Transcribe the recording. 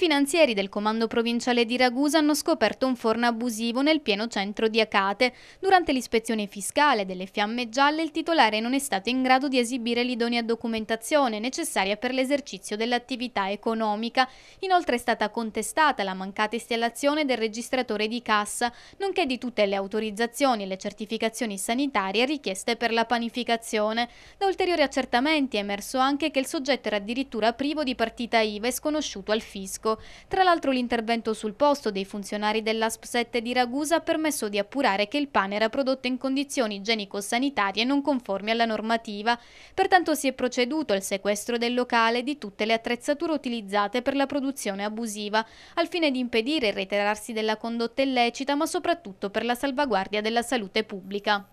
finanzieri del Comando Provinciale di Ragusa hanno scoperto un forno abusivo nel pieno centro di Acate. Durante l'ispezione fiscale delle fiamme gialle il titolare non è stato in grado di esibire l'idonea documentazione necessaria per l'esercizio dell'attività economica. Inoltre è stata contestata la mancata installazione del registratore di cassa, nonché di tutte le autorizzazioni e le certificazioni sanitarie richieste per la panificazione. Da ulteriori accertamenti è emerso anche che il soggetto era addirittura privo di partita IVA e sconosciuto al fisco. Tedesco. Tra l'altro l'intervento sul posto dei funzionari dell'ASP 7 di Ragusa ha permesso di appurare che il pane era prodotto in condizioni igienico-sanitarie non conformi alla normativa. Pertanto si è proceduto al sequestro del locale di tutte le attrezzature utilizzate per la produzione abusiva, al fine di impedire il reiterarsi della condotta illecita ma soprattutto per la salvaguardia della salute pubblica.